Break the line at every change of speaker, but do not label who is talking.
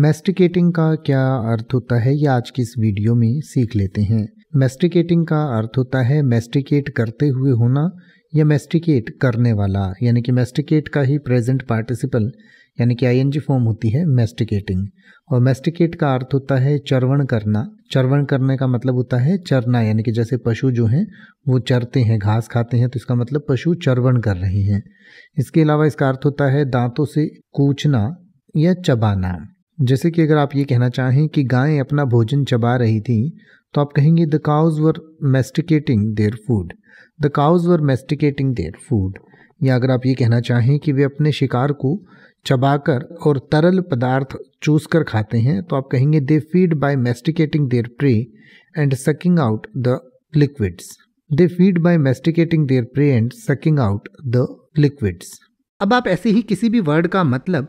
मेस्टिकेटिंग का क्या अर्थ होता है ये आज की इस वीडियो में सीख लेते हैं मेस्टिकेटिंग का अर्थ होता है मेस्टिकेट करते हुए होना या मेस्टिकेट करने वाला यानी कि मेस्टिकेट का ही प्रेजेंट पार्टिसिपल यानी कि आईएनजी फॉर्म होती है मेस्टिकेटिंग और मेस्टिकेट का अर्थ होता है चरवण करना चरवण करने का मतलब होता है चरना यानी कि जैसे पशु जो हैं वो चरते हैं घास खाते हैं तो इसका मतलब पशु चरवण कर रहे हैं इसके अलावा इसका अर्थ होता है दांतों से कूचना या चबाना जैसे कि अगर आप ये कहना चाहें कि गायें अपना भोजन चबा रही थी तो आप कहेंगे the cows were masticating their food the cows were masticating their food या अगर आप ये कहना चाहें कि वे अपने शिकार को चबाकर और तरल पदार्थ चूस कर खाते हैं तो आप कहेंगे they feed by masticating their prey and sucking out the liquids they feed by masticating their prey and sucking out the liquids अब आप ऐसे ही किसी भी वर्ड का मतलब